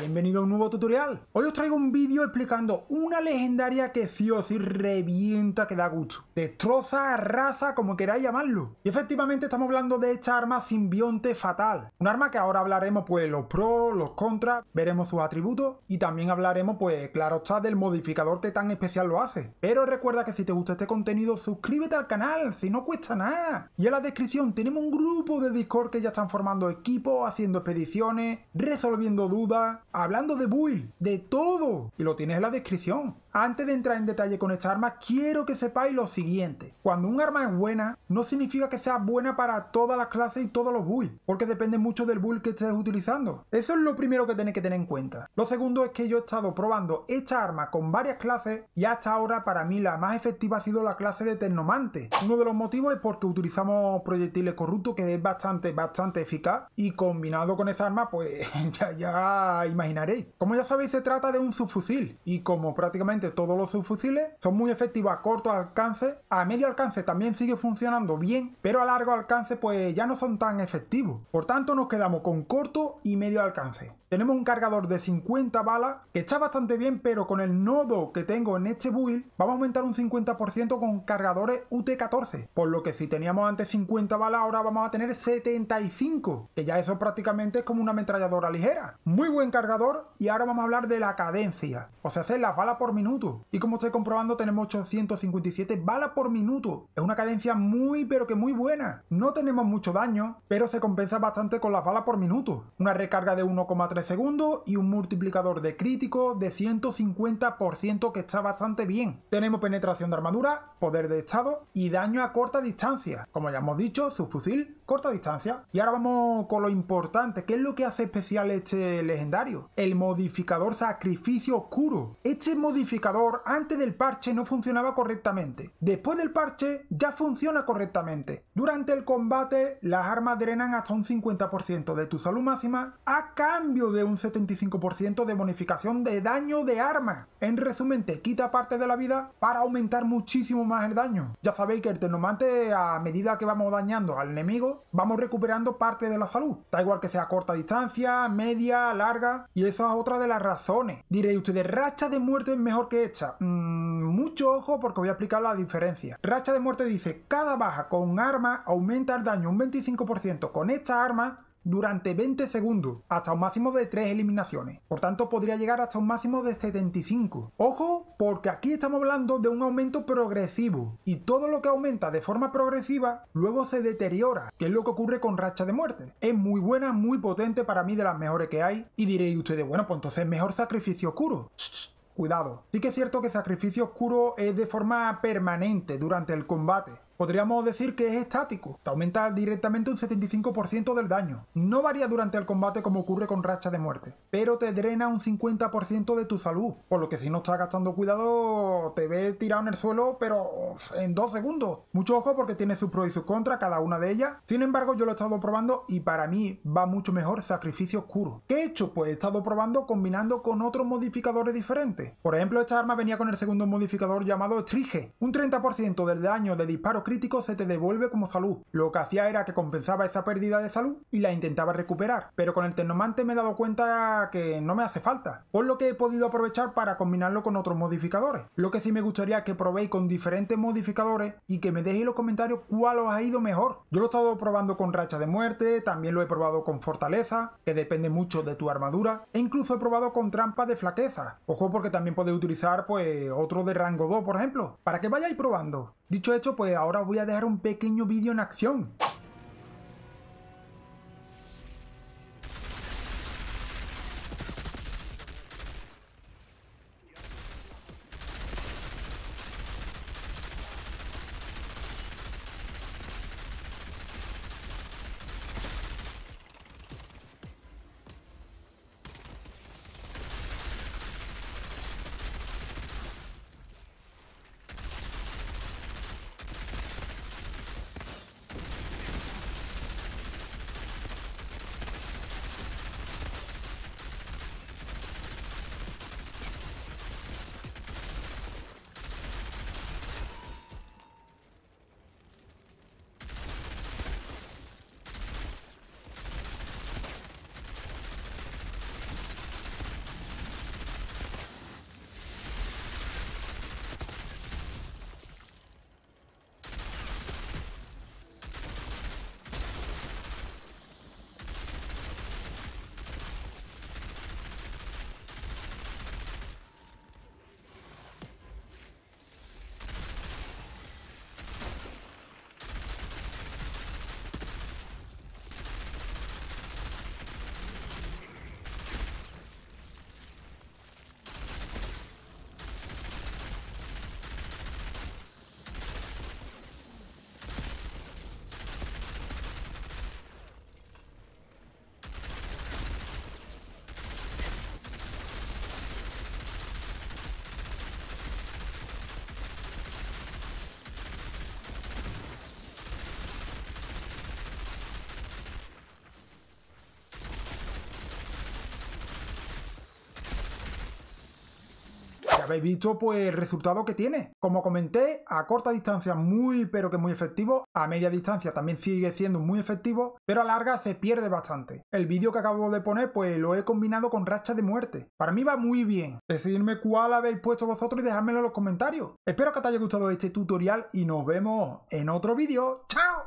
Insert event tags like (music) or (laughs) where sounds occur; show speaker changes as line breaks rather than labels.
Bienvenido a un nuevo tutorial. Hoy os traigo un vídeo explicando una legendaria que sí o sí revienta que da gusto. Destroza, raza, como queráis llamarlo. Y efectivamente estamos hablando de esta arma simbionte fatal. Un arma que ahora hablaremos pues los pros, los contras, veremos sus atributos y también hablaremos pues claro está del modificador que tan especial lo hace. Pero recuerda que si te gusta este contenido suscríbete al canal, si no cuesta nada. Y en la descripción tenemos un grupo de Discord que ya están formando equipos, haciendo expediciones, resolviendo dudas hablando de Bull, de todo. Y lo tienes en la descripción. Antes de entrar en detalle con esta arma, quiero que sepáis lo siguiente. Cuando un arma es buena, no significa que sea buena para todas las clases y todos los builds, porque depende mucho del build que estés utilizando. Eso es lo primero que tenéis que tener en cuenta. Lo segundo es que yo he estado probando esta arma con varias clases y hasta ahora para mí la más efectiva ha sido la clase de Ternomante Uno de los motivos es porque utilizamos proyectiles corruptos que es bastante, bastante eficaz y combinado con esa arma pues (laughs) ya, ya imaginaréis. Como ya sabéis se trata de un subfusil y como prácticamente todos los subfusiles, son muy efectivos a corto alcance, a medio alcance también sigue funcionando bien, pero a largo alcance pues ya no son tan efectivos. Por tanto nos quedamos con corto y medio alcance. Tenemos un cargador de 50 balas que está bastante bien, pero con el nodo que tengo en este build vamos a aumentar un 50% con cargadores UT14. Por lo que si teníamos antes 50 balas, ahora vamos a tener 75, que ya eso prácticamente es como una ametralladora ligera. Muy buen cargador y ahora vamos a hablar de la cadencia, o sea, hacer las balas por minuto. Y como estoy comprobando tenemos 857 balas por minuto. Es una cadencia muy pero que muy buena. No tenemos mucho daño, pero se compensa bastante con las balas por minuto. Una recarga de 1,3 segundo y un multiplicador de crítico de 150% que está bastante bien. Tenemos penetración de armadura, poder de estado y daño a corta distancia. Como ya hemos dicho, su fusil corta distancia. Y ahora vamos con lo importante. que es lo que hace especial este legendario? El modificador Sacrificio Oscuro. Este modificador antes del parche no funcionaba correctamente. Después del parche ya funciona correctamente. Durante el combate las armas drenan hasta un 50% de tu salud máxima a cambio de un 75% de bonificación de daño de arma. En resumen, te quita parte de la vida para aumentar muchísimo más el daño. Ya sabéis que el tenomante a medida que vamos dañando al enemigo vamos recuperando parte de la salud. Da igual que sea corta distancia, media, larga. Y eso es otra de las razones. Diréis ustedes, racha de muerte es mejor que esta. Mm, mucho ojo porque voy a explicar la diferencia. Racha de muerte dice, cada baja con arma aumenta el daño un 25% con esta arma durante 20 segundos, hasta un máximo de 3 eliminaciones. Por tanto, podría llegar hasta un máximo de 75. Ojo, porque aquí estamos hablando de un aumento progresivo y todo lo que aumenta de forma progresiva luego se deteriora, que es lo que ocurre con Racha de Muerte. Es muy buena, muy potente para mí de las mejores que hay y diréis ustedes, bueno, pues entonces mejor sacrificio oscuro. Cuidado. Sí que es cierto que sacrificio oscuro es de forma permanente durante el combate podríamos decir que es estático, te aumenta directamente un 75% del daño. No varía durante el combate como ocurre con racha de muerte, pero te drena un 50% de tu salud, por lo que si no estás gastando cuidado te ve tirado en el suelo, pero en dos segundos. Mucho ojo porque tiene sus pros y sus contras cada una de ellas. Sin embargo, yo lo he estado probando y para mí va mucho mejor Sacrificio Oscuro. ¿Qué he hecho? Pues he estado probando combinando con otros modificadores diferentes. Por ejemplo, esta arma venía con el segundo modificador llamado Strige. un 30% del daño de disparos se te devuelve como salud. Lo que hacía era que compensaba esa pérdida de salud y la intentaba recuperar, pero con el Tecnomante me he dado cuenta que no me hace falta, por lo que he podido aprovechar para combinarlo con otros modificadores. Lo que sí me gustaría que probéis con diferentes modificadores y que me dejéis en los comentarios cuál os ha ido mejor. Yo lo he estado probando con Racha de Muerte, también lo he probado con Fortaleza, que depende mucho de tu armadura, e incluso he probado con Trampa de Flaqueza. Ojo porque también podéis utilizar pues otro de rango 2, por ejemplo, para que vayáis probando. Dicho hecho, pues ahora ahora voy a dejar un pequeño vídeo en acción. habéis visto pues el resultado que tiene. Como comenté, a corta distancia muy pero que muy efectivo, a media distancia también sigue siendo muy efectivo, pero a larga se pierde bastante. El vídeo que acabo de poner pues lo he combinado con racha de muerte. Para mí va muy bien. Decidme cuál habéis puesto vosotros y dejármelo en los comentarios. Espero que te haya gustado este tutorial y nos vemos en otro vídeo. ¡Chao!